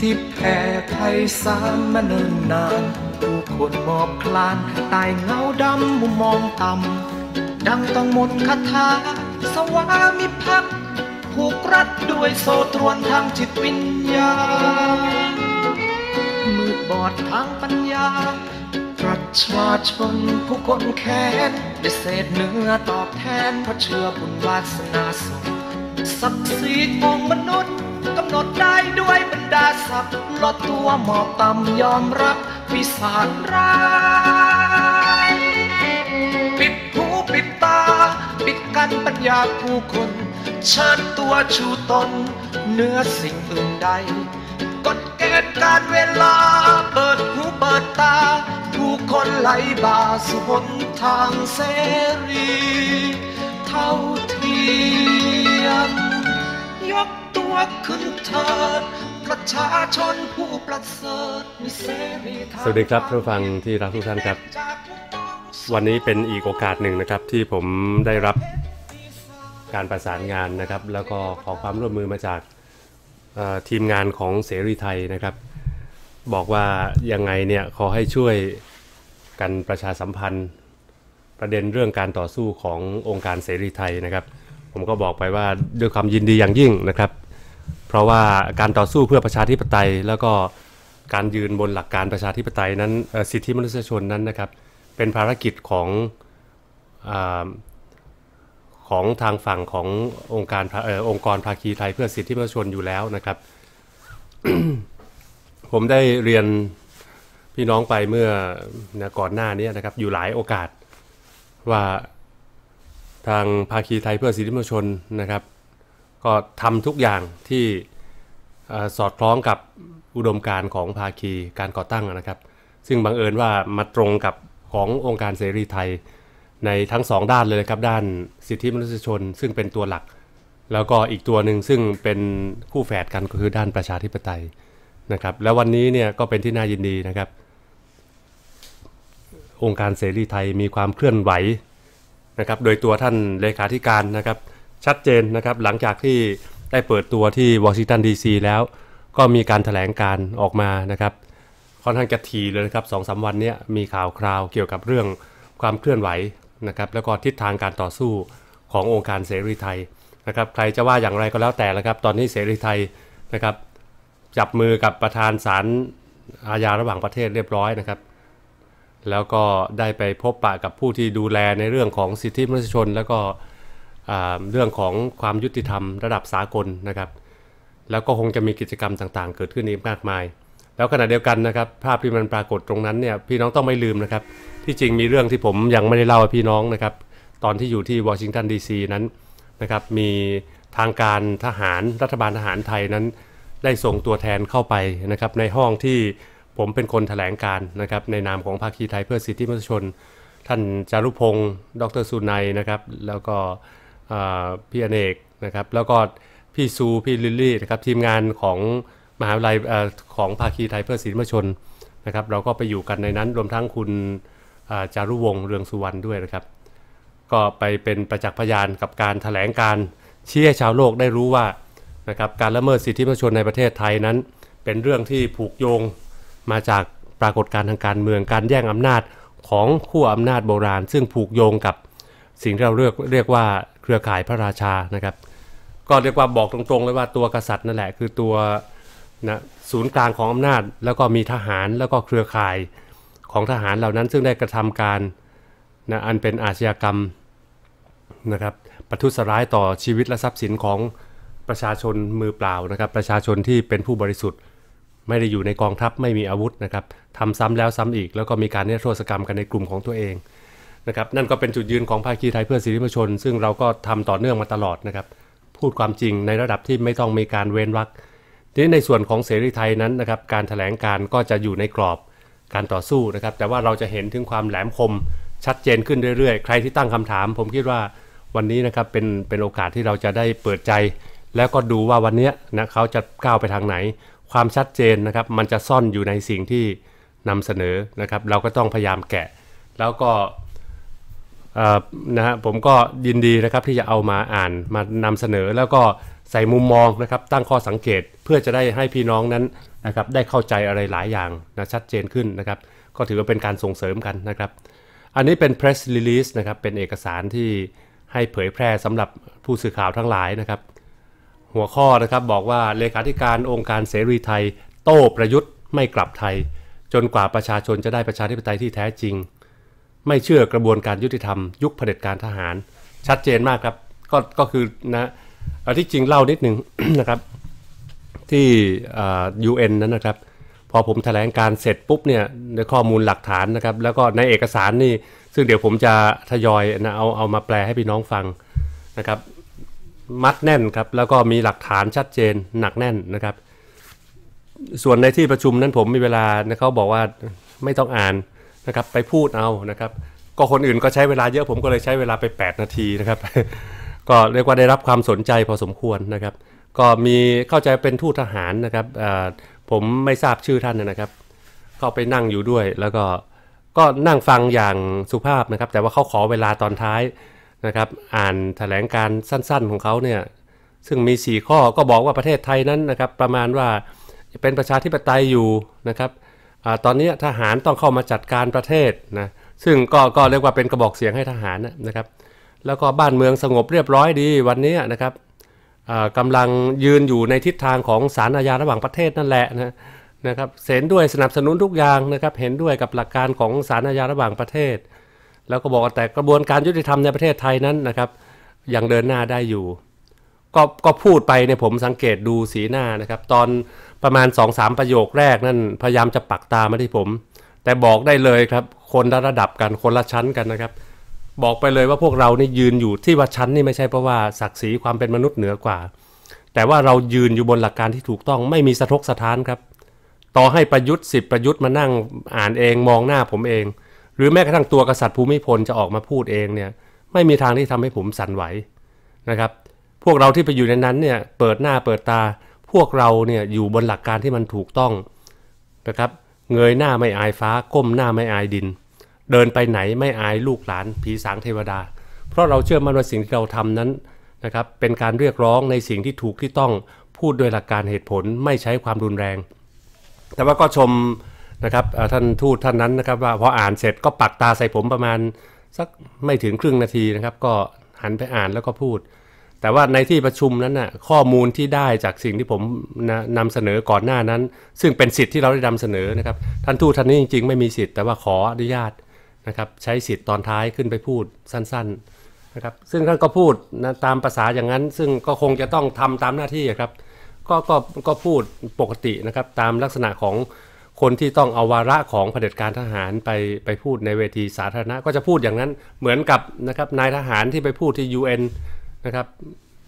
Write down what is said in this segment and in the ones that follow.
ที่แผ่ไพศาลมาเนิ่นนานผู้คนมอบคลานตายเงาดำ มุมมองต่ำ ดังต้องหมดคาถาสวามิภักดิ์ผูกรัดด้วยโซตรวนทางจิตวิญญาณมืดบอดทางปัญญา ประชาชนผู้คนแค้น ได้เศษเนื้อตอบแทน เพราะเชื่อบุญวาสนาส่งศักดิ์สิทธิ์ของมนุษย์กำหนดได้ด้วยบรรดาศัพท์ลดตัวหมอบต่ำยอมรับ วิสาสร้ายปิดหูปิดตา ปิดกันปัญญาผู้คน เชิญตัวชูตน เนื้อสิ่งอื่นใด กดเกณฑ์การเวลา เปิดหูเปิดตาผู้คนไหลบ่าสุหนทางเสรีเท่าเทียมยกตัวขึ้นเถิดประชาชนผู้ประเสริฐมีเสรีสวัสดีครับผู้ฟังที่รักทุกท่านครับ วันนี้เป็นอีกโอกาสหนึ่งนะครับ ที่ผมได้รับการประสานงานนะครับ แล้วก็ขอความร่วมมือมาจากทีมงานของเสรีไทยนะครับ บอกว่ายังไงเนี่ย ขอให้ช่วยกันประชาสัมพันธ์ ประเด็นเรื่องการต่อสู้ขององค์การเสรีไทยนะครับผมก็บอกไปว่าด้วยความยินดีอย่างยิ่งนะครับ เพราะว่าการต่อสู้เพื่อประชาธิปไตย แล้วก็การยืนบนหลักการประชาธิปไตยนั้นสิทธิมนุษยชนนั้นนะครับ เป็นภารกิจของอของทางฝั่งขององค์การอองค์กรภาคีไทยเพื่อสิทธิมนุษยชนอยู่แล้วนะครับ ผมได้เรียนพี่น้องไปเมื่อก่อนหน้านี้นะครับ อยู่หลายโอกาสว่าทางภาคีไทยเพื่อสิทธิมนุษยชนนะครับก็ทำทุกอย่างที่สอดคล้องกับอุดมการของภาคีการก่อตั้งนะครับ ซึ่งบังเอิญว่ามาตรงกับขององค์การเสรีไทยในทั้งสองด้านเลยครับด้านสิทธิมนุษยชนซึ่งเป็นตัวหลัก แล้วก็อีกตัวหนึ่งซึ่งเป็นคู่แฝดกันก็คือด้านประชาธิปไตยนะครับแล้ววันนี้เนี่ยก็เป็นที่น่ายินดีนะครับ องค์การเสรีไทยมีความเคลื่อนไหวนะครับโดยตัวท่านเลขาธิการนะครับชัดเจนนะครับหลังจากที่ได้เปิดตัวที่วอชิงตันดีซีแล้วก็มีการถแถลงการออกมานะครับค่อนข้างจะทีเลยนะครับสองสาวันนี้มีข่าวคราวเกี่ยวกับเรื่องความเคลื่อนไหวนะครับแล้วก็ทิศทางการต่อสู้ขององค์การเสรีไทยนะครับใครจะว่าอย่างไรก็แล้วแต่ละครับตอนนี้เสรีไทยนะครับจับมือกับประธานศาลอาญาระหว่างประเทศเรียบร้อยนะครับแล้วก็ได้ไปพบปะกับผู้ที่ดูแลในเรื่องของสิทธิมนุษยชน แล้วก็เรื่องของความยุติธรรมระดับสากลนะครับแล้วก็คงจะมีกิจกรรมต่างๆเกิดขึ้นอีกมากมาย แล้วขณะเดียวกันนะครับภาพที่มันปรากฏตรงนั้นเนี่ยพี่น้องต้องไม่ลืมนะครับ ที่จริงมีเรื่องที่ผมยังไม่ได้เล่าให้พี่น้องนะครับ ตอนที่อยู่ที่วอชิงตันดีซีนั้นนะครับมีทางการทหารรัฐบาลทหารไทยนั้น ได้ส่งตัวแทนเข้าไปนะครับในห้องที่ผมเป็นคนถแถลงการนะครับในนามของภาคีไทยเพื่อสิทธิมนุษยชน ท่านจารุพงศ์ดรสุนัยนะครับแล้วก็พี่อเนกนะครับแล้วก็พี่ซู พี่ลิลลี่นะครับทีมงานของมหาวิทยาลัยของภาคีไทยเพื่อสิทธิมนุษยชนนะครับเราก็ไปอยู่กันในนั้นรวมทั้งคุณจารุวงศ์เรืองสุวรรณด้วยนะครับ ก็ไปเป็นประจักษ์พยานกับการถแถลงการเชี่ยชาวโลกได้รู้ว่านะครับการละเมิดสิทธิมนุษยชนในประเทศไทยนั้น เป็นเรื่องที่ผูกโยงมาจากปรากฏการณ์ทางการเมืองการแย่งอำนาจของขั้วอำนาจโบราณ ซึ่งผูกโยงกับสิ่งที่เราเรียกเรียกว่าเครือข่ายพระราชานะครับก็เรียกว่าบอกตรงๆเลยว่าตัวกษัตริย์นั่นแหละคือตัวนะศูนย์กลางของอำนาจแล้วก็มีทหารแล้วก็เครือข่ายของทหารเหล่านั้น ซึ่งได้กระทำการนะอันเป็นอาชญากรรมนะครับประทุษร้ายต่อชีวิตและทรัพย์สินของประชาชนมือเปล่านะครับประชาชนที่เป็นผู้บริสุทธิ์ไม่ได้อยู่ในกองทัพไม่มีอาวุธนะครับทำซ้ำแล้วซ้ำอีกแล้วก็มีการนิรโทษกรรมกันในกลุ่มของตัวเองนะครับนั่นก็เป็นจุดยืนของภาคีไทยเพื่อสิทธิมชน ซึ่งเราก็ทำต่อเนื่องมาตลอดนะครับ พูดความจริงในระดับที่ไม่ต้องมีการเว้นวรรคทีนี้ในส่วนของเสรีไทยนั้นนะครับการถแถลงการก็จะอยู่ในกรอบการต่อสู้นะครับ แต่ว่าเราจะเห็นถึงความแหลมคม ชัดเจน ขึ้นเรื่อยๆ ใครที่ตั้งคำถาม ผมคิดว่าวันนี้นะครับเป็นเป็นโอกาสที่เราจะได้เปิดใจ แล้วก็ดูว่าวันนี้นะเขาจะก้าวไปทางไหนความชัดเจนนะครับ มันจะซ่อนอยู่ในสิ่งที่นำเสนอนะครับ เราก็ต้องพยายามแกะแล้วก็นะฮะผมก็ยินดีนะครับ ที่จะเอามาอ่านมานำเสนอแล้วก็ใส่มุมมองนะครับ ตั้งข้อสังเกตเพื่อจะได้ให้พี่น้องนั้นนะครับได้เข้าใจอะไรหลายอย่างนะชัดเจนขึ้นนะครับ ก็ถือว่าเป็นการส่งเสริมกันนะครับ อันนี้เป็น press release นะครับเป็นเอกสารที่ให้เผยแพร่สำหรับผู้สื่อข่าวทั้งหลายนะครับหัวข้อนะครับบอกว่าเลขาธิการองค์การเสรีไทย โต้ประยุทธ์ไม่กลับไทย จนกว่าประชาชนจะได้ประชาธิปไตยที่แท้จริง ไม่เชื่อกระบวนการยุติธรรม ยุคเผด็จการทหาร ชัดเจนมากครับ ก็ก็คือนะที่จริงเล่านิดหนึ่งนะครับที่ UN นั้นนะครับ พอผมถแถลงการเสร็จปุ๊บเนี่ยในข้อมูลหลักฐานนะครับ แล้วก็ในเอกสารนี่ซึ่งเดี๋ยวผมจะทยอยนะเอาเอามาแปลให้พี่น้องฟังนะครับมัดแน่นครับแล้วก็มีหลักฐานชัดเจนหนักแน่นนะครับ ส่วนในที่ประชุมนั้นผมมีเวลาเขาบอกว่าไม่ต้องอ่านนะครับไปพูดเอานะครับ ก็คนอื่นก็ใช้เวลาเยอะ ผมก็เลยใช้เวลาไป 8 นาทีนะครับ ก็เรียกว่าได้รับความสนใจพอสมควรนะครับ ก็มีเข้าใจเป็นทูตทหารนะครับผมไม่ทราบชื่อท่านนะครับเข้าไปนั่งอยู่ด้วย แล้วก็ก็นั่งฟังอย่างสุภาพนะครับ แต่ว่าเขาขอเวลาตอนท้ายนะครับอ่านแถลงการสั้นๆของเขาเนี่ยซึ่งมี 4 ข้อก็บอกว่าประเทศไทยนั้นนะครับประมาณว่าเป็นประชาธิปไตยอยู่นะครับอตอนนี้ทหารต้องเข้ามาจัดการประเทศนะซึ่งก็ก็เรียกว่าเป็นกระบอกเสียงให้ทหารนะครับแล้วก็บ้านเมืองสงบเรียบร้อยดีวันนี้นะครับกำลังยืนอยู่ในทิศทางของสารอาญาระหว่างประเทศนั่นแหละนะนะครับเส็นด้วยสนับสนุนทุกอย่างนะครับเห็นด้วยกับหลักการของสารอาญาระหว่างประเทศแล้วก็บอกแต่กระบวนการยุติธรรมในประเทศไทยนั้นนะครับ ยังเดินหน้าได้อยู่ ก็ก็พูดไปในผมสังเกตดูสีหน้านะครับ ตอนประมาณ2อสาประโยคแรกนั่นพยายามจะปักตามาที่ผม แต่บอกได้เลยครับคนละระดับกันคนละชั้นกันนะครับ บอกไปเลยว่าพวกเรานี่ยืนอยู่ที่ว่าชั้นนี่ไม่ใช่เพราะว่าศักดิ์ศรีความเป็นมนุษย์เหนือกว่า แต่ว่าเรายืนอยู่บนหลักการที่ถูกต้องไม่มีสะทกสะท้านครับต่อให้ประยุทธ์สิบประยุทธ์มานั่งอ่านเองมองหน้าผมเองหรือแม้กระทั่งตัวกษัตริย์ภูมิพลจะออกมาพูดเองเนี่ยไม่มีทางที่ทำให้ผมสั่นไหวนะครับพวกเราที่ไปอยู่ในนั้นเนี่ยเปิดหน้าเปิดตาพวกเราเนี่ยอยู่บนหลักการที่มันถูกต้องนะครับเงยหน้าไม่อายฟ้าก้มหน้าไม่อายดิน เดินไปไหนไม่อายลูกหลาน ผีสางเทวดา เพราะเราเชื่อมั่นว่าสิ่งที่เราทำนั้นนะครับเป็นการเรียกร้องในสิ่งที่ถูกที่ต้องพูดโดยหลักการเหตุผล ไม่ใช้ความรุนแรง แต่ว่าก็ชมนะครับท่านทูตท่านนั้นนะครับว่าพออ่านเสร็จก็ปักตาใส่ผมประมาณสักไม่ถึงครึ่งนาทีนะครับ ก็หันไปอ่านแล้วก็พูด แต่ว่าในที่ประชุมนั้นนะ่ะข้อมูลที่ได้จากสิ่งที่ผมนะนำเสนอก่อนหน้านั้น ซึ่งเป็นสิทธิ์ที่เราได้นำเสนอนะครับท่านทูตท่านนี้จริงๆไม่มีสิทธิ์แต่ว่าขออนุญาตนะครับใช้สิทธิ์ตอนท้ายขึ้นไปพูดสั้นๆนะครับซึ่งท่านก็พูดนะตามภาษาอย่างนั้น ซึ่งก็คงจะต้องทำตามหน้าที่ครับก็ก็ก็พูดปกตินะครับตามลักษณะของคนที่ต้องเอาวาระของเผด็จการทหารไปไปพูดในเวทีสาธารณะก็จะพูดอย่างนั้นเหมือนกับนะครับ นายทหารที่ไปพูดที่ UN นะครับ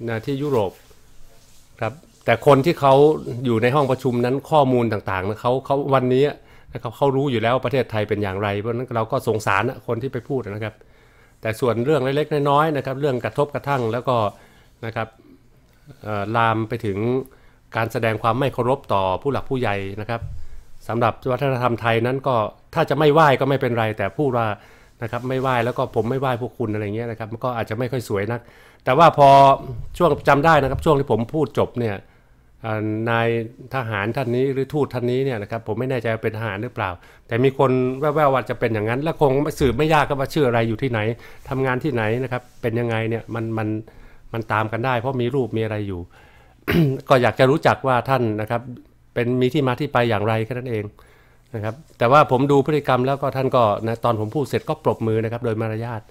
นะที่ยุโรปครับ แต่คนที่เขาอยู่ในห้องประชุมนั้นข้อมูลต่างๆนะเขาเขาวันนี้นะครับเขารู้อยู่แล้วประเทศไทยเป็นอย่างไร เพราะนั้นเราก็สงสารคนที่ไปพูดนะครับ แต่ส่วนเรื่องเล็กๆน้อยๆนะครับเรื่องกระทบกระทั่งแล้วก็นะครับลามไปถึงการแสดงความไม่เคารพต่อผู้หลักผู้ใหญ่นะครับสำหรับวัฒนธรรมไทยนั้นก็ ถ้าจะไม่ไหว้ก็ไม่เป็นไร แต่พูดว่านะครับ ไม่ไหว้ แล้วก็ผมไม่ไหว้พวกคุณอะไรเงี้ยนะครับมันก็อาจจะไม่ค่อยสวยนักแต่ว่าพอช่วงจำได้นะครับ ช่วงที่ผมพูดจบเนี่ยนายทหารท่านนี้หรือทูตท่านนี้เนี่ยนะครับ ผมไม่แน่ใจเป็นทหารหรือเปล่า แต่มีคนแว่วๆว่าจะเป็นอย่างนั้น และคงสืบไม่ยากก็ว่าชื่ออะไรอยู่ที่ไหน ทำงานที่ไหนนะครับ เป็นยังไงเนี่ยมันมันมันตามกันได้ เพราะมีรูปมีอะไรอยู่ ก็อยากจะรู้จักว่าท่านนะครับเป็นมีที่มาที่ไปอย่างไรแค่นั้นเองนะครับแต่ว่าผมดูพฤติกรรมแล้วก็ท่านก็นะตอนผมพูดเสร็จก็ปรบมือนะครับโดยมารยาท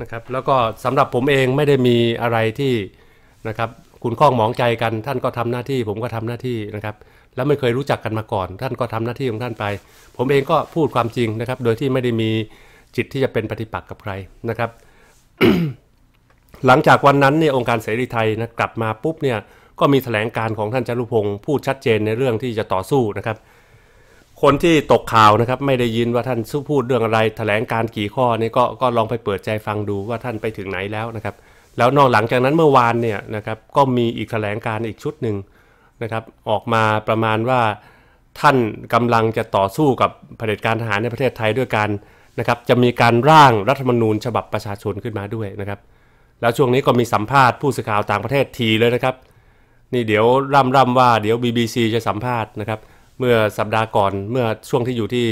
นะครับแล้วก็สำหรับผมเองไม่ได้มีอะไรที่นะครับคุณข้องหมองใจกันท่านก็ทำหน้าที่ผมก็ทำหน้าที่นะครับแล้วไม่เคยรู้จักกันมาก่อน ท่านก็ทำหน้าที่ของท่านไป ผมเองก็พูดความจริงนะครับโดยที่ไม่ได้มีจิตที่จะเป็นปฏิปักษ์กับใครนะครับ หลังจากวันนั้นเนี่ยองค์การเสรีไทยนะกลับมาปุ๊บเนี่ยก็มีถแถลงการของท่านจารุพงศ์พูดชัดเจนในเรื่องที่จะต่อสู้นะครับ คนที่ตกข่าวนะครับ ไม่ได้ยินว่าท่านพูดเรื่องอะไรถแถลงการกี่ข้อนี่ก็ก็ลองไปเปิดใจฟังดูว่าท่านไปถึงไหนแล้วนะครับ แล้วนอกหลังจากนั้นเมื่อวานเนี่ยนะครับก็มีอีกถแถลงการอีกชุดหนึ่งนะครับ ออกมาประมาณว่าท่านกำลังจะต่อสู้กับเผด็จการทหารในประเทศไทยด้วยกันนะครับ จะมีการร่างรัฐธรรมนูญฉบับประชาชนขึ้นมาด้วยนะครับแล้วช่วงนี้ก็มีสัมภาษณ์ผู้สื่อข่าวต่างประเทศทีเลยนะครับนี่เดี๋ยวร่ำร่ำว่าเดี๋ยว BBC จะสัมภาษณ์นะครับ เมื่อสัปดาห์ก่อนเมื่อช่วงที่อยู่ที่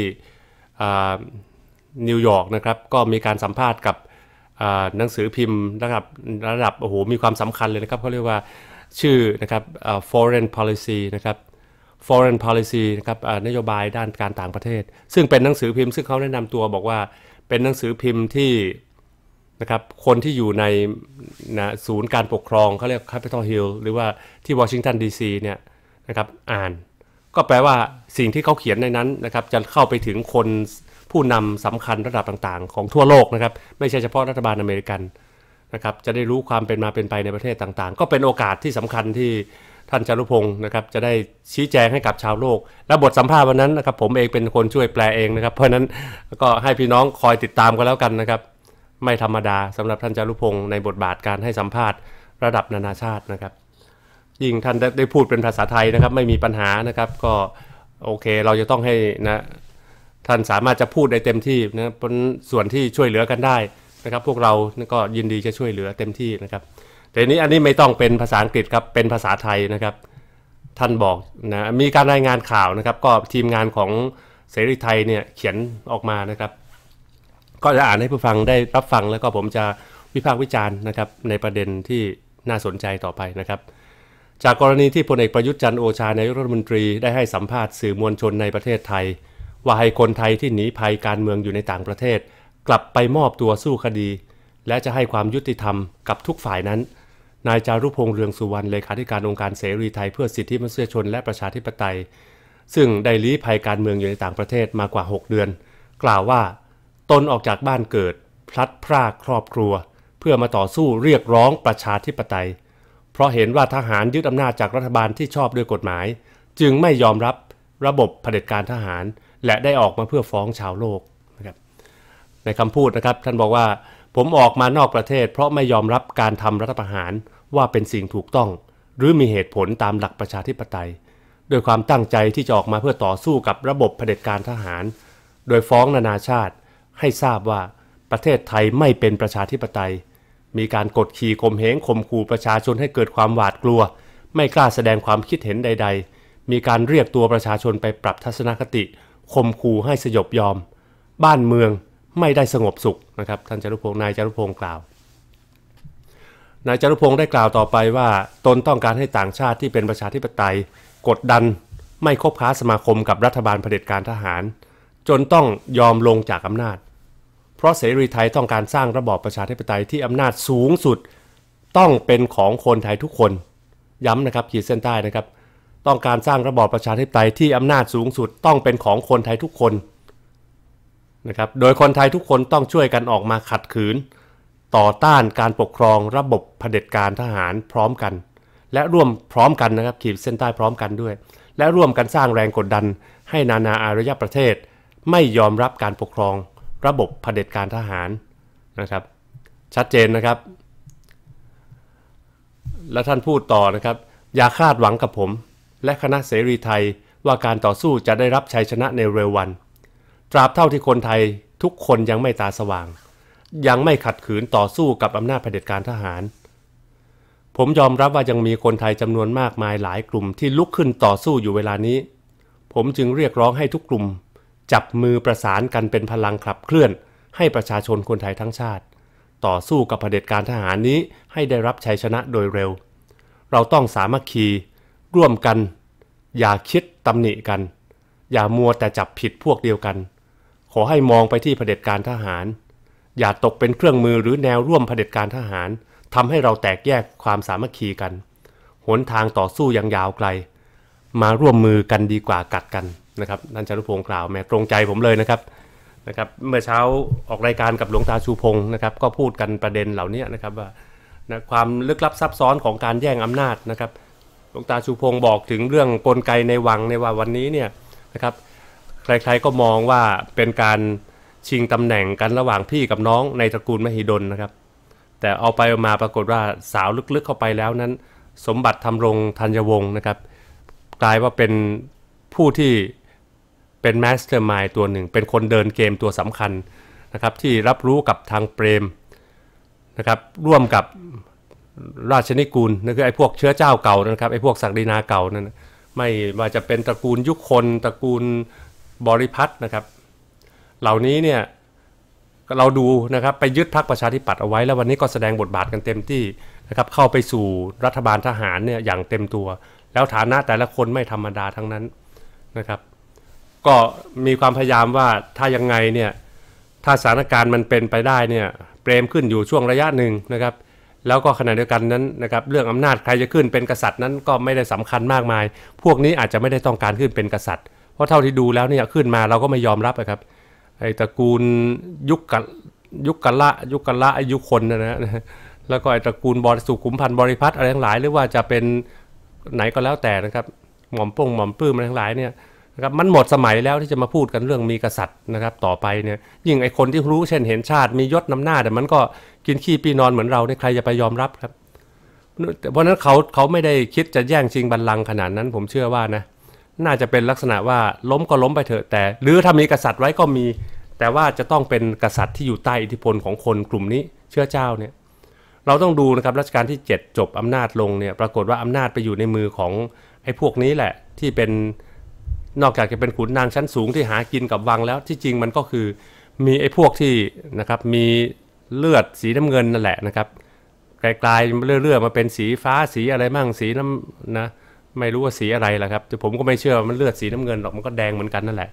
นิวยอร์กนะครับก็มีการสัมภาษณ์กับหนังสือพิมพ์ระดับระดับโอ้โหมีความสำคัญเลยนะครับเขาเรียกว่าชื่อนะครับ foreign policy นะครับ foreign policy นะครับนโยบายด้านการต่างประเทศ ซึ่งเป็นหนังสือพิมพ์ซึ่งเขาแนะนำตัวบอกว่าเป็นหนังสือพิมพ์ที่นะครับคนที่อยู่ในนะศูนย์การปกครองเขาเรียก Capitol Hill หรือว่าที่วอชิงตันดีซีเนี่ยนะครับอ่าน ก็แปลว่าสิ่งที่เขาเขียนในนั้นนะครับจะเข้าไปถึงคนผู้นำสำคัญระดับต่างๆ ของทั่วโลกนะครับไม่ใช่เฉพาะรัฐบาลอเมริกันนะครับ จะได้รู้ความเป็นมาเป็นไปในประเทศต่างๆ ก็เป็นโอกาสที่สำคัญที่ท่านจารุพงศ์นะครับ จะได้ชี้แจงให้กับชาวโลก และบทสัมภาษณ์วันนั้นนะครับ ผมเองเป็นคนช่วยแปลเองนะครับ เพราะนั้นก็ให้พี่น้องคอยติดตามกันแล้วกันนะครับไม่ธรรมดาสำหรับท่านจารุพงศ์ในบทบาทการให้สัมภาษณ์ระดับนานาชาตินะครับยิ่งท่านได้พูดเป็นภาษาไทยนะครับ ไม่มีปัญหานะครับ ก็โอเคเราจะต้องให้นะท่านสามารถจะพูดได้เต็มที่นะส่วนที่ช่วยเหลือกันได้นะครับ พวกเราก็ยินดีจะช่วยเหลือเต็มที่นะครับ แต่นี้อันนี้ไม่ต้องเป็นภาษาอังกฤษครับเป็นภาษาไทยนะครับ ท่านบอกนะมีการรายงานข่าวนะครับ ก็ทีมงานของเสรีไทยเนี่ยเขียนออกมานะครับก็จะอ่านให้ผู้ฟังได้รับฟังแล้วก็ผมจะวิพากษ์วิจารณ์นะครับในประเด็นที่น่าสนใจต่อไปนะครับ จากกรณีที่พลเอกประยุทธ์จันโอชานายกรัฐมนตรีได้ให้สัมภาษณ์สื่อมวลชนในประเทศไทย ว่าให้คนไทยที่หนีภัยการเมืองอยู่ในต่างประเทศกลับไปมอบตัวสู้คดี และจะให้ความยุติธรรมกับทุกฝ่ายนั้น นายจารุพงษ์เรืองสุวรรณเลขาธิการองค์การเสรีไทยเพื่อสิทธิมนุษยชนและประชาธิปไตย ซึ่งได้ลี้ภัยการเมืองอยู่ในต่างประเทศมากว่า 6 เดือน กล่าวว่าตนออกจากบ้านเกิด พลัดพรากครอบครัว เพื่อมาต่อสู้เรียกร้องประชาธิปไตย เพราะเห็นว่าทหารยึดอำนาจจากรัฐบาลที่ชอบด้วยกฎหมาย จึงไม่ยอมรับระบบเผด็จการทหาร และได้ออกมาเพื่อฟ้องชาวโลกนะครับในคำพูดนะครับ ท่านบอกว่าผมออกมานอกประเทศ เพราะไม่ยอมรับการทำรัฐประหารว่าเป็นสิ่งถูกต้อง หรือมีเหตุผลตามหลักประชาธิปไตย ด้วยความตั้งใจที่จะออกมาเพื่อต่อสู้กับระบบเผด็จการทหาร โดยฟ้องนานาชาติให้ทราบว่าประเทศไทยไม่เป็นประชาธิปไตย มีการกดขี่ข่มเหงข่มขู่ประชาชนให้เกิดความหวาดกลัว ไม่กล้าแสดงความคิดเห็นใด ๆ มีการเรียกตัวประชาชนไปปรับทัศนคติข่มขู่ให้สยบยอม บ้านเมืองไม่ได้สงบสุขนะครับท่านจารุพงศ์นายจารุพงศ์กล่าว นายจารุพงศ์ได้กล่าวต่อไปว่าตนต้องการให้ต่างชาติที่เป็นประชาธิปไตย กดดันไม่คบค้าสมาคมกับรัฐบาลเผด็จการทหาร จนต้องยอมลงจากอำนาจเพราะเสรีไทยต้องการสร้างระบอบประชาธิปไตยที่อำนาจสูงสุดต้องเป็นของคนไทยทุกคน ย้ำนะครับขีดเส้นใต้นะครับ ต้องการสร้างระบอบประชาธิปไตยที่อำนาจสูงสุดต้องเป็นของคนไทยทุกคนนะครับโดยคนไทยทุกคนต้องช่วยกันออกมาขัดขืน ต่อต้านการปกครองระบบะเผด็จการทหารพร้อมกัน และร่วมพร้อมกันนะครับขีดเส้นใต้พร้อมกันด้วย และร่วมกันสร้างแรงกดดัน ให้นานาอารยประเทศ ไม่ยอมรับการปกครองระบบะเผด็จการทหารนะครับ ชัดเจนนะครับ และท่านพูดต่อนะครับ อย่าคาดหวังกับผม และคณะเสรีไทยว่าการต่อสู้จะได้รับชัยชนะในเร็ววันตราบเท่าที่คนไทยทุกคนยังไม่ตาสว่าง ยังไม่ขัดขืนต่อสู้กับอำนาจเผด็จการทหาร ผมยอมรับว่ายังมีคนไทยจำนวนมากมายหลายกลุ่มที่ลุกขึ้นต่อสู้อยู่เวลานี้ ผมจึงเรียกร้องให้ทุกกลุ่มจับมือประสานกันเป็นพลังขับเคลื่อนให้ประชาชนคนไทยทั้งชาติ ต่อสู้กับเผด็จการทหารนี้ให้ได้รับชัยชนะโดยเร็ว เราต้องสามัคคีร่วมกัน อย่าคิดตำหนิกัน อย่ามัวแต่จับผิดพวกเดียวกัน ขอให้มองไปที่เผด็จการทหาร อย่าตกเป็นเครื่องมือหรือแนวร่วมเผด็จการทหารทำให้เราแตกแยกความสามัคคีกันหนทางต่อสู้ยังยาวไกล มาร่วมมือกันดีกว่ากัดกันนะครับท่านจารุพงศ์กล่าวแม่ตรงใจผมเลยนะครับนะครับ เมื่อเช้าออกรายการกับหลวงตาชูพงศ์นะครับ ก็พูดกันประเด็นเหล่านี้นะครับว่านะความลึกลับซับซ้อนของการแย่งอำนาจนะครับหลวงตาชูพงศ์บอกถึงเรื่องกลไกในวังในว่าวันนี้เนี่ยนะครับใครๆก็มองว่าเป็นการชิงตำแหน่งกันระหว่างพี่กับน้องในตระกูลมหิดลนะครับ แต่เอาไปมาปรากฏว่าสาวลึกๆเข้าไปแล้วนั้น สมบัติทำรงธัญวงศ์นะครับกลายว่าเป็นผู้ที่เป็นแมสเตอร์มายตัวหนึ่ง เป็นคนเดินเกมตัวสำคัญนะครับ ที่รับรู้กับทางเปรมนะครับ ร่วมกับราชนิกูลนั่นคือไอ้พวกเชื้อเจ้าเก่านะครับไอ้พวกศักดินาเก่านั่นไม่ว่าจะเป็นตระกูลยุคคน ตระกูลบริพัตรนะครับ เหล่านี้เนี่ยเราดูนะครับ ไปยึดพรรคประชาธิปัตย์เอาไว้แล้ววันนี้ก็แสดงบทบาทกันเต็มที่นะครับเข้าไปสู่รัฐบาลทหารเนี่ยอย่างเต็มตัว แล้วฐานะแต่ละคนไม่ธรรมดาทั้งนั้นนะครับก็มีความพยายามว่าถ้ายังไงเนี่ยถ้าสถานการณ์มันเป็นไปได้เนี่ยเปรมขึ้นอยู่ช่วงระยะหนึ่งนะครับ แล้วก็ขณะเดียวกันนั้นนะครับเรื่องอำนาจใครจะขึ้นเป็นกษัตริย์นั้นก็ไม่ได้สำคัญมากมาย พวกนี้อาจจะไม่ได้ต้องการขึ้นเป็นกษัตริย์ เพราะเท่าที่ดูแล้วเนี่ยขึ้นมาเราก็ไม่ยอมรับนะครับไอ้ตระกูลยุคกัลยุคกัลละยุคกัลละอายุคนนะนะแล้วก็ไอ้ตระกูลบริสุขุมพันธ์บริพัตรอะไรทั้งหลาย หรือว่าจะเป็นไหนก็แล้วแต่นะครับ หม่อมปงหม่อมปื้มอะไรทั้งหลายเนี่ยนะครับมันหมดสมัยแล้วที่จะมาพูดกันเรื่องมีกษัตริย์นะครับ ต่อไปเนี่ยยิ่งไอคนที่รู้เช่นเห็นชาติมียศนำหน้า แต่มันก็กินขี้ปีนอนเหมือนเราเนี่ยใครจะไปยอมรับครับเพราะนั้นเขาเขาไม่ได้คิดจะแย่งชิงบัลลังก์ขนาดนั้น ผมเชื่อว่านะน่าจะเป็นลักษณะว่าล้มก็ล้มไปเถอะ แต่ หรือถ้ามีกษัตริย์ไว้ก็มี แต่ว่าจะต้องเป็นกษัตริย์ที่อยู่ใต้อิทธิพลของคนกลุ่มนี้เชื่อเจ้าเนี่ย เราต้องดูนะครับรัชกาลที่7จบอำนาจลงเนี่ยปรากฏว่าอำนาจไปอยู่ในมือของไอ้พวกนี้แหละที่เป็นนอกจากจะเป็นขุนนางชั้นสูงที่หากินกับวังแล้วที่จริงมันก็คือมีไอ้พวกที่นะครับมีเลือดสีน้ำเงินนั่นแหละนะครับไกลๆเรื่อยๆมาเป็นสีฟ้าสีอะไรมั่งสีน้ำนะ ไม่รู้ว่าสีอะไรละครับแต่ผมก็ไม่เชื่อมันเลือดสีน้ำเงินหรอกมันก็แดงเหมือนกันนั่นแหละ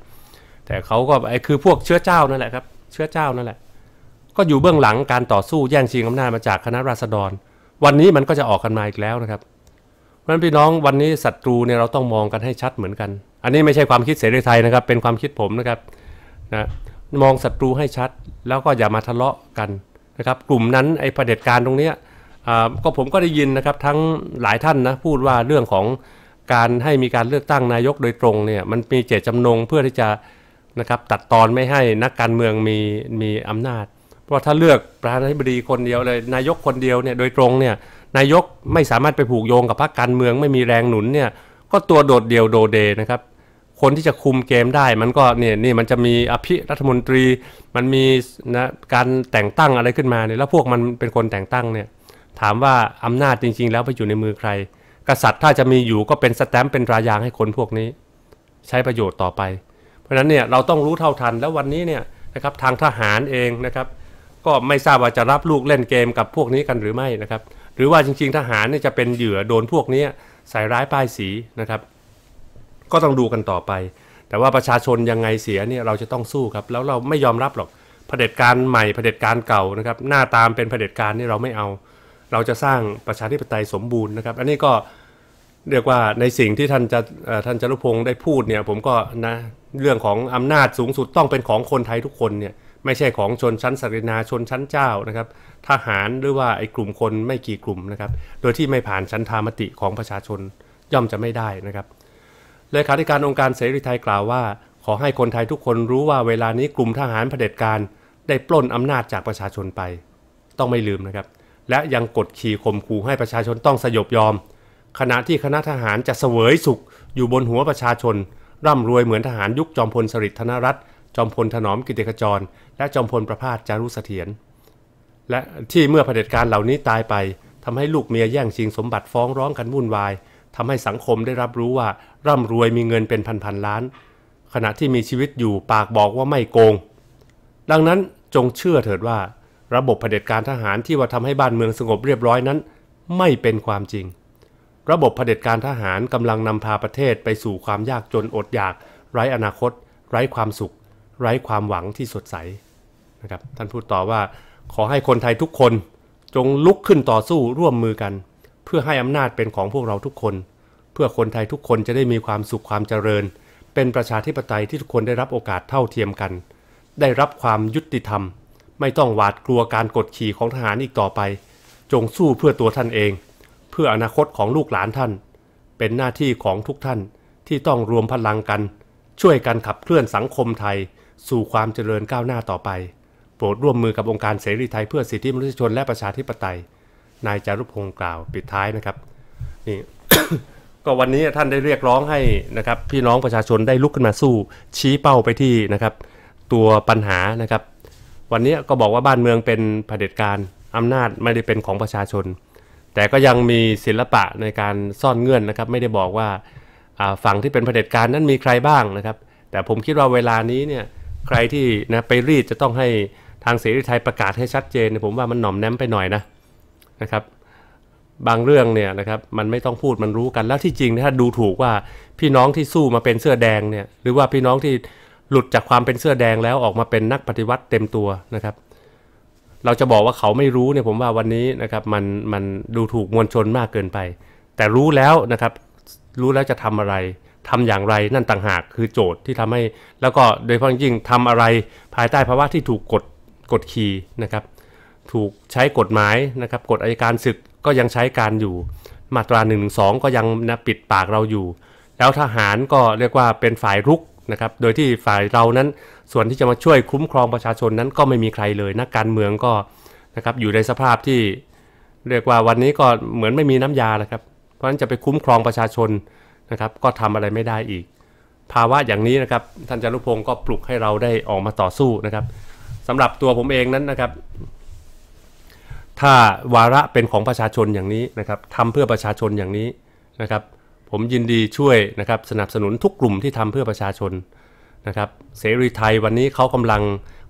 แต่เขาก็ไอ้คือพวกเชื้อเจ้านั่นแหละครับเชื้อเจ้านั่นแหละ ก็อยู่เบื้องหลังการต่อสู้แย่งชิงอำนาจมาจากคณะราษฎร วันนี้มันก็จะออกกันมาอีกแล้วนะครับเพราะนั้นพี่น้องวันนี้ศัตรูเนี่ยเราต้องมองกันให้ชัดเหมือนกันอันนี้ไม่ใช่ความคิดเสรีไทยนะครับ เป็นความคิดผมนะครับนะมองศัตรูให้ชัด แล้วก็อย่ามาทะเลาะกันนะครับ กลุ่มนั้นไอ้ประเด็จการตรงเนี้ยก็ผมก็ได้ยินนะครับ ทั้งหลายท่านนะ พูดว่าเรื่องของการให้มีการเลือกตั้งนายกโดยตรงเนี่ย มันมีเจตจำนงเพื่อที่จะนะครับตัดตอนไม่ให้นักการเมืองมีมีอำนาจ เพราะถ้าเลือกประธานาธิบดีคนเดียวเลยนายกคนเดียวเนี่ย โดยตรงเนี่ย นายกไม่สามารถไปผูกโยง กับพรรคการเมืองไม่มีแรงหนุนเนี่ย ก็ตัวโดดเดียวโดเดนะครับคนที่จะคุมเกมได้ มันก็เนี่ยนี่มันจะมีอภิรัฐมนตรีมันมีนะการแต่งตั้งอะไรขึ้นมาเนี่ยแล้วพวกมันเป็นคนแต่งตั้งเนี่ยถามว่าอำนาจจริงๆแล้วไปอยู่ในมือใคร กษัตริย์ถ้าจะมีอยู่ก็เป็นสแตมป์เป็นรายางให้คนพวกนี้ ใช้ประโยชน์ต่อไป เพราะฉะนั้นเนี่ยเราต้องรู้เท่าทันแล้ววันนี้เนี่ยนะครับทางทหารเองนะครับ ก็ไม่ทราบว่าจะรับลูกเล่นเกมกับพวกนี้กันหรือไม่นะครับหรือว่าจริงๆทหารเนี่ยจะเป็นเหยื่อโดนพวกนี้ใส่ร้ายป้ายสีนะครับก็ต้องดูกันต่อไป แต่ว่าประชาชนยังไงเสียเนี่ย เราจะต้องสู้ครับ แล้วเราไม่ยอมรับหรอกเผด็จการใหม่เผด็จการเก่านะครับ หน้าตามเป็นเผด็จการนี่เราไม่เอา เราจะสร้างประชาธิปไตยสมบูรณ์นะครับ อันนี้ก็เรียกว่าในสิ่งที่ท่านจะท่านจรุพงศ์ได้พูดเนี่ย ผมก็นะเรื่องของอำนาจสูงสุดต้องเป็นของคนไทยทุกคนเนี่ยไม่ใช่ของชนชั้นศักินาชนชั้นเจ้านะครับทหารหรือว่าไอ้กลุ่มคนไม่กี่กลุ่มนะครับโดยที่ไม่ผ่านชั้นธามติของประชาชนย่อมจะไม่ได้นะครับเลขาธิการองค์การเสรีไทยกล่าวว่า ขอให้คนไทยทุกคนรู้ว่าเวลานี้กลุ่มทหารเผด็จการ ได้ปล้นอำนาจจากประชาชนไป ต้องไม่ลืมนะครับ และยังกดขี่ข่มขู่ให้ประชาชนต้องสยบยอม ขณะที่คณะทหารจะเสวยสุขอยู่บนหัวประชาชน ร่ำรวยเหมือนทหารยุคจอมพลสฤษดิ์ธนรัตน์จอมพลถนอมกิติขจร และจอมพลประพาสจารุเสถียรและที่เมื่อเผด็จการเหล่านี้ตายไป ทำให้ลูกเมียแย่งชิงสมบัติฟ้องร้องกันวุ่นวายทำให้สังคมได้รับรู้ว่าร่ำรวยมีเงินเป็นพันๆล้าน ขณะที่มีชีวิตอยู่ปากบอกว่าไม่โกง ดังนั้นจงเชื่อเถิดว่า ระบบะเผด็จการทหารที่ว่าทำให้บ้านเมืองสงบเรียบร้อยนั้น ไม่เป็นความจริง ระบบะเผด็จการทหารกำลังนำพาประเทศไปสู่ความยากจนอดอยาก ไร้อนาคต ไร้ความสุข ไร้ความหวังที่สดใสนะครับท่านพูดต่อว่า ขอให้คนไทยทุกคน จงลุกขึ้นต่อสู้ร่วมมือกันพื่อให้อำนาจเป็นของพวกเราทุกคน เพื่อคนไทยทุกคนจะได้มีความสุขความเจริญ เป็นประชาธิปไตยที่ทุกคนได้รับโอกาสเท่าเทียมกัน ได้รับความยุติธรรม ไม่ต้องหวาดกลัวการกดขี่ของทหารอีกต่อไป จงสู้เพื่อตัวท่านเอง เพื่ออนาคตของลูกหลานท่าน เป็นหน้าที่ของทุกท่านที่ต้องรวมพลังกัน ช่วยกันขับเคลื่อนสังคมไทยสู่ความเจริญก้าวหน้าต่อไป โปรดร่วมมือกับองค์การเสรีไทยเพื่อสิทธิมนุษยชนและประชาธิปไตยนายจารุพงศ์กล่าวปิดท้ายนะครับ นี่ ก็วันนี้ท่านได้เรียกร้องให้นะครับ พี่น้องประชาชนได้ ลุกขึ้นมาสู้ชี้เป้าไปที่นะครับ ตัวปัญหานะครับ วันนี้ก็บอกว่าบ้านเมืองเป็นเผด็จการอำนาจไม่ได้เป็นของประชาชน แต่ก็ยังมีศิลปะในการซ่อนเงื่อนนะครับ ไม่ได้บอกว่าฝั่งที่เป็นเผด็จการนั้นมีใครบ้างนะครับ แต่ผมคิดว่าเวลานี้เนี่ยใครที่นะไปรีดจะต้องให้ทางเสรีไทยประกาศให้ชัดเจนผมว่ามันหน่อมแนมไปหน่อยนะนะครับบางเรื่องเนี่ยนะครับ มันไม่ต้องพูดมันรู้กันแล้วที่จริงถ้าดูถูกว่าพี่น้องที่สู้มาเป็นเสื้อแดงเนี่ยหรือว่าพี่น้องที่หลุดจากความเป็นเสื้อแดงแล้วออกมาเป็นนักปฏิวัติเต็มตัวนะครับ เราจะบอกว่าเขาไม่รู้เนี่ย ผมว่าวันนี้นะครับมันมันดูถูกมวลชนมากเกินไป แต่รู้แล้วนะครับ รู้แล้วจะทำอะไร ทำอย่างไรนั่นต่างหากคือโจทย์ที่ทำให้ แล้วก็โดยเฉพาะยิ่งทำอะไรภายใต้ภาวะที่ถูกกดกดขี่นะครับถูกใช้กฎหมายนะครับ กฎอายการศึกก็ยังใช้การอยู่ มาตรา1นึก็ยังนะปิดปากเราอยู่ แล้วทหารก็เรียกว่าเป็นฝ่ายรุกนะครับ โดยที่ฝ่ายเรานั้นส่วนที่จะมาช่วยคุ้มครองประชาชนนั้นก็ไม่มีใครเลยนะักการเมืองก็นะครับอยู่ในสภาพที่ เรียกว่าวันนี้ก็เหมือนไม่มีน้ำยาแล้วครับ เพราะฉะนั้นจะไปคุ้มครองประชาชนนะครับ ก็ทำอะไรไม่ได้อีก ภาวะอย่างนี้นะครับท่านจารุพงศ์ก็ปลุกให้เราได้ออกมาต่อสู้นะครับ สำหรับตัวผมเองนั้นนะครับถ้าวาระเป็นของประชาชนอย่างนี้นะครับทำเพื่อประชาชนอย่างนี้นะครับ ผมยินดีช่วยนะครับสนับสนุนทุกกลุ่มที่ทำเพื่อประชาชนนะครับเสรีไทยวันนี้เขากำลัง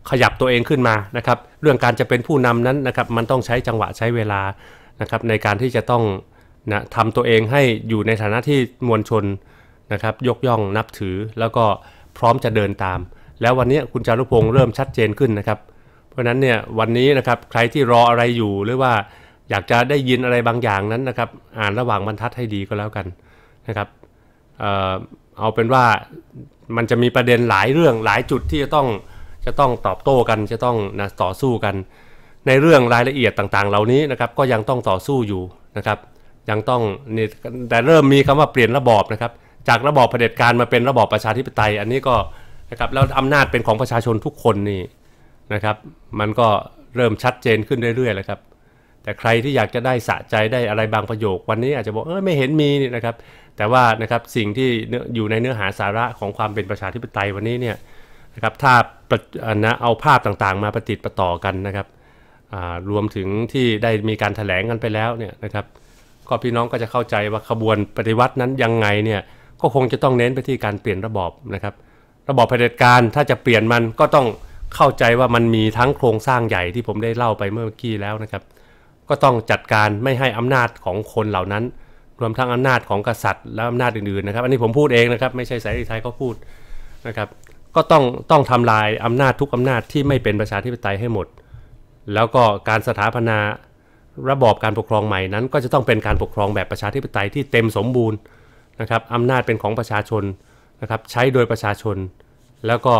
ขยับตัวเองขึ้นมานะครับ เรื่องการจะเป็นผู้นำนั้นนะครับมันต้องใช้จังหวะใช้เวลานะครับในการที่จะต้องนะทำตัวเองให้อยู่ในฐานะที่มวลชนนะครับ ยกย่องนับถือแล้วก็พร้อมจะเดินตาม แล้ววันนี้คุณจารุพงศ์เริ่มชัดเจนขึ้นนะครับราะนั้นเนี่ยวันนี้นะครับใครที่รออะไรอยู่หรือว่าอยากจะได้ยินอะไรบางอย่างนั้นนะครับอ่านระหว่างบรรทัดให้ดีก็แล้วกันนะครับเอาเป็นว่ามันจะมีประเด็นหลายเรื่องหลายจุดที่จะต้องจะต้องตอบโต้กันจะต้องนะต่อสู้กัน ในเรื่องรายละเอียดต่างๆ เหล่านี้นะครับก็ยังต้องต่อสู้อยู่นะครับยังต้องนี่แต่เริ่มมีคำว่าเปลี่ยนระบอบนะครับจากระบอบเผด็จการมาเป็นระบอบประชาธิปไตย อันนี้ก็นะครับแล้วอำนาจเป็นของประชาชนทุกคนนี่นะครับ มันก็เริ่มชัดเจนขึ้นเรื่อยๆแล้วครับ แต่ใครที่อยากจะได้สะใจได้อะไรบางประโยควันนี้ อาจจะบอกเออไม่เห็นมีนี่นะครับ แต่ว่านะครับสิ่งที่อยู่ในเนื้อหาสาระของความเป็นประชาธิปไตยวันนี้เนี่ยนะครับถ้านะเอาภาพต่างๆ มาประติดประต่อกันนะครับรวมถึงที่ได้มีการถแถลงกันไปแล้วเนี่ยนะครับก็พี่น้องก็จะเข้าใจว่าขบวนปฏิวัตินั้นยังไงเนี่ยก็คงจะต้องเน้นไปที่การเปลี่ยนระบอบนะครับระบอบเผด็จการถ้าจะเปลี่ยนมันก็ต้องเข้าใจว่ามันมีทั้งโครงสร้างใหญ่ที่ผมได้เล่าไปเมื่อกี้แล้วนะครับ ก็ต้องจัดการไม่ให้อำนาจของคนเหล่านั้น รวมทั้งอำนาจของกษัตริย์และอำนาจอื่น ๆนะครับ อันนี้ผมพูดเองนะครับ ไม่ใช่สายไทยเขาพูดนะครับ ก็ต้องต้องทำลายอำนาจทุกอำนาจที่ไม่เป็นประชาธิปไตยให้หมด แล้วก็การสถาปนาระบอบการปกครองใหม่นั้น ก็จะต้องเป็นการปกครองแบบประชาธิปไตยที่เต็มสมบูรณ์นะครับอำนาจเป็นของประชาชนนะครับใช้โดยประชาชนแล้วก็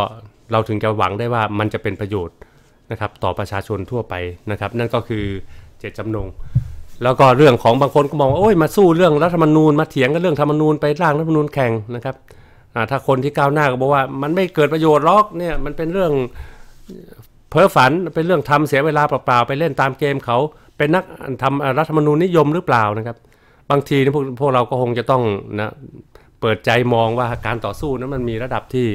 เราถึงจะหวังได้ว่ามันจะเป็นประโยชน์นะครับต่อประชาชนทั่วไปนะครับนั่นก็คือเจตจำนง แล้วก็เรื่องของบางคนก็มองว่าโอ้ยมาสู้เรื่องรัฐธรรมนูญมาเถียงกันเรื่องธรรมนูญไปร่างรัฐธรรมนูญแข่งนะครับถ้าคนที่ก้าวหน้าก็บอกว่ามันไม่เกิดประโยชน์หรอกเนี่ยมันเป็นเรื่องเพ้อฝันเป็นเรื่องทำเสียเวลาเปล่า ๆ ไปเล่นตามเกมเขา เป็นนักทำรัฐธรรมนูญนิยมหรือเปล่านะครับ บางทีพวกพวกเราก็คงจะต้องนะเปิดใจมองว่าการต่อสู้นั้นมันมีระดับที่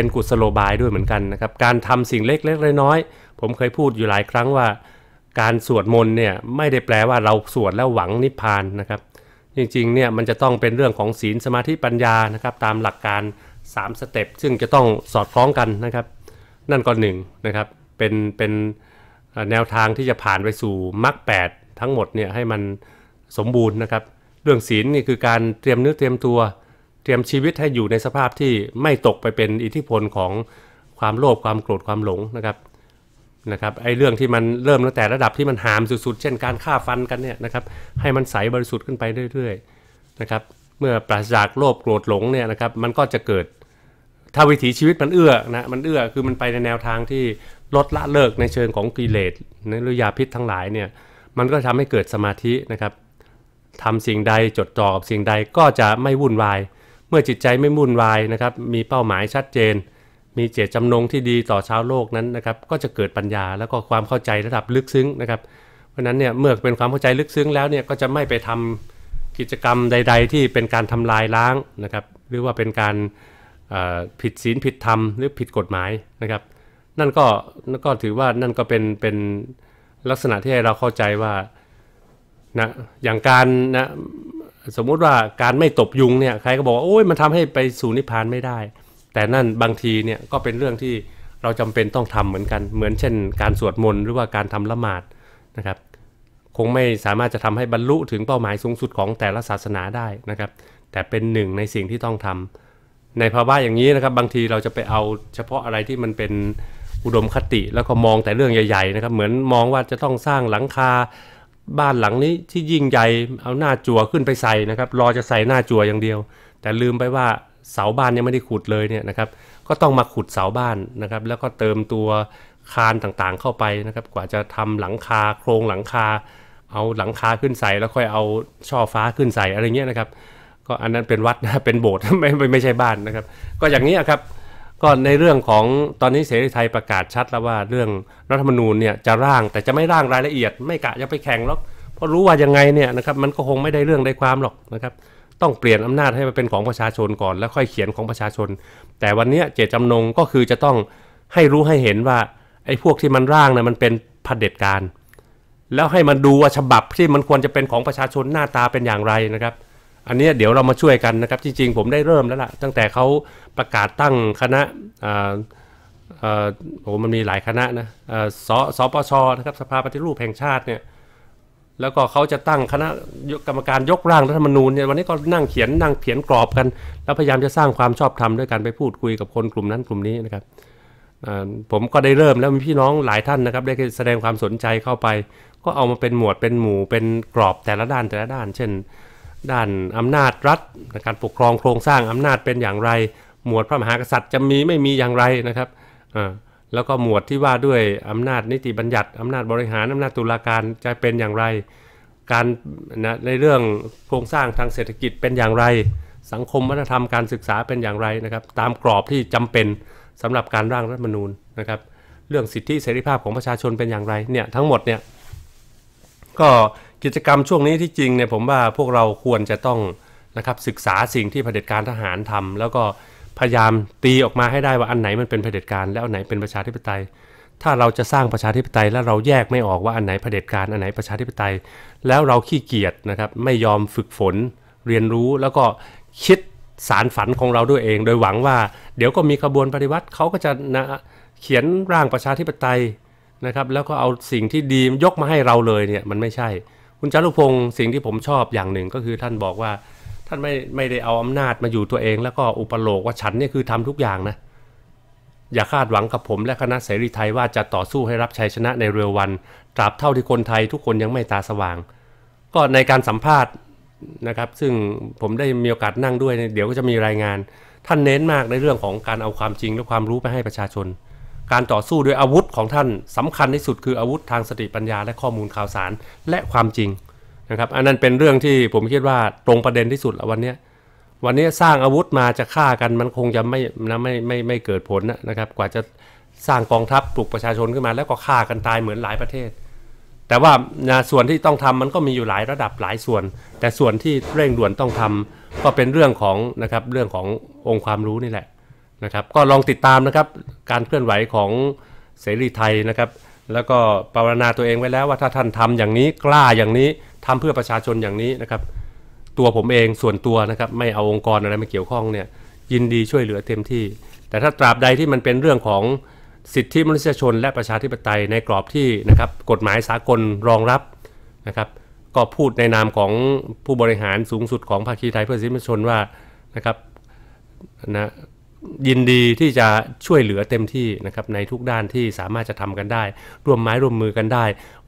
เป็นกุศโลบายด้วยเหมือนกันนะครับการทำสิ่งเล็กๆ น้อยๆ ผมเคยพูดอยู่หลายครั้งว่า การสวดมนต์เนี่ย ไม่ได้แปลว่าเราสวดแล้วหวังนิพพานนะครับจริงๆเนี่ยมันจะต้องเป็นเรื่องของศีลสมาธิปัญญานะครับตามหลักการ3สเต็ปซึ่งจะต้องสอดคล้องกันนะครับนั่นก็หนึ่งนะครับเป็นเป็นแนวทางที่จะผ่านไปสู่มรรคแทั้งหมดเนี่ยให้มันสมบูรณ์นะครับ เรื่องศีลนี่คือการเตรียมเนื้อเตรียมตัวตรียมชีวิตให้อยู่ในสภาพที่ไม่ตกไปเป็นอิทธิพลของความโลภความโกรธความหลงนะครับนะครับไอ้เรื่องที่มันเริ่มตั้งแต่ระดับที่มันหามสุดๆเช่นการฆ่าฟันกันเนี่ยนะครับให้มันใสบริสุทธิ์ขึ้นไปเรื่อยๆนะครับเมื่อปราศจากโลภโกรธหลงเนี่ยนะครับมันก็จะเกิด ถ้าวิถีชีวิตมันเอื้อนะมันเอื้อคือมันไปในแนวทางที่ลดละเลิกในเชิงของกิเลสในรุยาพิษทั้งหลายเนี่ยมันก็ทำให้เกิดสมาธินะครับทำสิ่งใดจดจ่อกับสิ่งใดก็จะไม่วุ่นวายเมื่อจิตใจไม่มุ่นวายนะครับ มีเป้าหมายชัดเจน มีเจตจำนงที่ดีต่อชาวโลกนั้นนะครับ ก็จะเกิดปัญญาแล้วก็ความเข้าใจระดับลึกซึ้งนะครับ เพราะนั้นเนี่ยเมื่อเป็นความเข้าใจลึกซึ้งแล้วเนี่ย ก็จะไม่ไปทำกิจกรรมใด ๆ ที่เป็นการทำลายล้างนะครับ หรือว่าเป็นการผิดศีลผิดธรรมหรือผิดกฎหมายนะครับ นั่นก็นั่นก็ถือว่านั่นก็เป็นเป็นลักษณะที่ให้เราเข้าใจว่านะอย่างการนะสมมุติว่าการไม่ตบยุงเนี่ยใครก็บอกว่าโอ้ยมันทำให้ไปสู่นิพพานไม่ได้ แต่นั่นบางทีเนี่ยก็เป็นเรื่องที่เราจำเป็นต้องทำเหมือนกัน เหมือนเช่นการสวดมนต์หรือว่าการทำละหมาดนะครับ คงไม่สามารถจะทำให้บรรลุถึงเป้าหมายสูงสุดของแต่ละศาสนาได้นะครับ แต่เป็นหนึ่งในสิ่งที่ต้องทำ ในภาวะอย่างนี้นะครับ บางทีเราจะไปเอาเฉพาะอะไรที่มันเป็นอุดมคติแล้วก็มองแต่เรื่องใหญ่ ๆนะครับ เหมือนมองว่าจะต้องสร้างหลังคาบ้านหลังนี้ที่ยิ่งใหญ่เอาหน้าจั่วขึ้นไปใส่นะครับรอ จะใส่หน้าจั่วอย่างเดียว แต่ลืมไปว่าเสาบ้านยังไม่ได้ขุดเลยเนี่ยนะครับ ก็ต้องมาขุดเสาบ้านนะครับ แล้วก็เติมตัวคานต่างๆ เข้าไปนะครับ กว่าจะทำหลังคา โครงหลังคา เอาหลังคาขึ้นใส่ แล้วค่อยเอาช่อฟ้าขึ้นใส่อะไรเงี้ยนะครับ ก็อันนั้นเป็นวัดนะเป็นโบสถ์ไม่ไม่ใช่บ้านนะครับ ก็อย่างนี้ครับก็ในเรื่องของตอนนี้เสรีไทยประกาศชัดแล้วว่าเรื่องรัฐธรรมนูญเนี่ยจะร่างแต่จะไม่ร่างรายละเอียดไม่กะจะไปแข่งหรอกเพราะรู้ว่ายังไงเนี่ยนะครับมันก็คงไม่ได้เรื่องได้ความหรอกนะครับ ต้องเปลี่ยนอำนาจให้มันเป็นของประชาชนก่อนแล้วค่อยเขียนของประชาชน แต่วันนี้เจตจำนงก็คือจะต้องให้รู้ให้เห็นว่าไอ้พวกที่มันร่างเนี่ยมันเป็นผัดเด็จการแล้วให้มันดูว่าฉบับที่มันควรจะเป็นของประชาชนหน้าตาเป็นอย่างไรนะครับอันนี้เดี๋ยวเรามาช่วยกันนะครับ จริงๆผมได้เริ่มแล้วล่ะตั้งแต่เขาประกาศตั้งคณะโอ้มันมีหลายคณะนะสสปชนะครับสภาปฏิรูปแห่งชาติเนี่ยแล้วก็เขาจะตั้งคณะกรรมการยกร่างรัฐธรรมนูญเนี่ยวันนี้ก็นั่งเขียนนั่งเขียนกรอบกัน แล้วพยายามจะสร้างความชอบธรรมด้วยการไปพูดคุยกับคนกลุ่มนั้นกลุ่มนี้นะครับผมก็ได้เริ่มแล้วมีพี่น้องหลายท่านนะครับได้แสดงความสนใจเข้าไป ก็เอามาเป็นหมวดเป็นหมู่เป็นกรอบแต่ละด้านแต่ละด้าน เช่นด้านอำนาจรัฐการปกครองโครงสร้าง อำนาจเป็นอย่างไร หมวดพระมหากษัตริย์จะมีไม่มีอย่างไรนะครับแล้วก็หมวดที่ว่าด้วย อำนาจนิติบัญญัติอำนาจบริหาร อำนาจตุลาการจะเป็นอย่างไร การนะในเรื่องโครงสร้างทางเศรษฐกิจเป็นอย่างไร สังคมวัฒนธรรมการศึกษาเป็นอย่างไรนะครับ ตามกรอบที่จำเป็นสำหรับการร่างรัฐมนูญนะครับ เรื่องสิทธิเสรีภาพของประชาชนเป็นอย่างไรเนี่ยทั้งหมดเนี่ยก็กิจกรรมช่วงนี้ที่จริงเนี่ยผมว่าพวกเราควรจะต้องนะครับศึกษาสิ่งที่เผด็จการทหารทำแล้วก็พยายามตีออกมาให้ได้ว่าอันไหนมันเป็นเผด็จการ แล้วอันไหนเป็นประชาธิปไตย ถ้าเราจะสร้างประชาธิปไตย แล้วเราแยกไม่ออกว่าอันไหนเผด็จการอันไหนประชาธิปไตย แล้วเราขี้เกียจนะครับไม่ยอมฝึกฝนเรียนรู้แล้วก็คิดสารฝันของเราด้วยเอง โดยหวังว่าเดี๋ยวก็มีขบวนปฏิวัติ เขาก็จะนะเขียนร่างประชาธิปไตยนะครับแล้วก็เอาสิ่งที่ดียกมาให้เราเลยเนี่ยมันไม่ใช่คุณจารุพงศ์สิ่งที่ผมชอบอย่างหนึ่งก็คือท่านบอกว่าท่านไม่ไม่ได้เอาอำนาจมาอยู่ตัวเองแล้วก็อุปโลกว่าฉันนี่คือทำทุกอย่างนะ อย่าคาดหวังกับผมและคณะเสรีไทยว่าจะต่อสู้ให้รับชัยชนะในเร็ววัน ตราบเท่าที่คนไทยทุกคนยังไม่ตาสว่าง ก็ในการสัมภาษณ์นะครับซึ่งผมได้มีโอกาสนั่งด้วยเดี๋ยวก็จะมีรายงาน ท่านเน้นมากในเรื่องของการเอาความจริงและความรู้ไปให้ประชาชนการต่อสู้ด้วยอาวุธของท่านสำคัญที่สุดคืออาวุธทางสติปัญญาและข้อมูลข่าวสารและความจริงนะครับอันนั้นเป็นเรื่องที่ผมคิดว่าตรงประเด็นที่สุดแล้ววันนี้วันนี้สร้างอาวุธมาจะฆ่ากันมันคงจะไม่นะไม่ไม่ไม่เกิดผลนะครับกว่าจะสร้างกองทัพปลุกประชาชนขึ้นมาแล้วก็ฆ่ากันตายเหมือนหลายประเทศ แต่ว่าส่วนที่ต้องทำมันก็มีอยู่หลายระดับหลายส่วน แต่ส่วนที่เร่งด่วนต้องทำ ก็เป็นเรื่องของนะครับเรื่องขององค์ความรู้นี่แหละนะครับก็ลองติดตามนะครับการเคลื่อนไหวของเสรีไทยนะครับ แล้วก็ปรนนาตัวเองไว้แล้วว่าถ้าท่านทำอย่างนี้กล้าอย่างนี้ทำเพื่อประชาชนอย่างนี้นะครับ ตัวผมเองส่วนตัวนะครับไม่เอาองค์กรอะไรมาเกี่ยวข้องเนี่ยยินดีช่วยเหลือเต็มที่ แต่ถ้าตราบใดที่มันเป็นเรื่องของสิทธิมนุษยชน และประชาธิปไตยในกรอบที่นะครับ กฎหมายสากลรองรับนะครับ ก็พูดในนามของผู้บริหารสูงสุดของภาคีไทยเพื่อสิทธิมนุษยชนว่านะครับนะยินดีที่จะช่วยเหลือเต็มที่นะครับในทุกด้านที่สามารถจะทำกันได้ ร่วมไม้ร่วมมือกันได้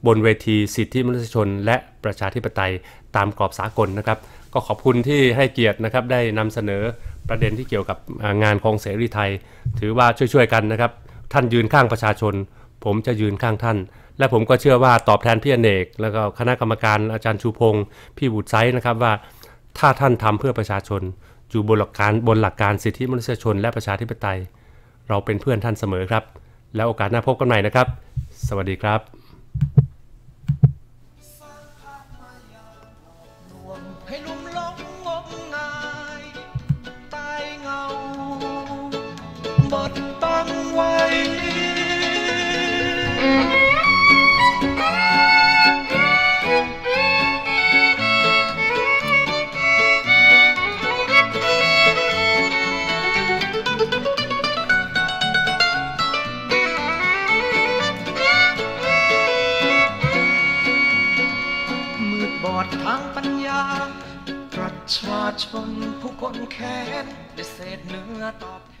บนเวทีสิทธิมนุษยชน และประชาธิปไตย ตามกรอบสากลนะครับก็ขอบคุณที่ให้เกียรตินะครับได้นำเสนอประเด็นที่เกี่ยวกับงานของเสรีไทย ถือว่าช่วยๆกันนะครับท่านยืนข้างประชาชน ผมจะยืนข้างท่าน และผมก็เชื่อว่าตอบแทนพี่อเนกแล้วก็คณะกรรมการอาจารย์ชูพงศ์พี่บุตรไซนะครับว่า ถ้าท่านทำเพื่อประชาชนอยู่บนหลักการบนหลักการสิทธิมนุษยชนและประชาธิปไตย เราเป็นเพื่อนท่านเสมอครับ แล้วโอกาสหน้าพบกันใหม่นะครับ สวัสดีครับชนผู้คนแค้นด้เศษเนื้อตอบแทน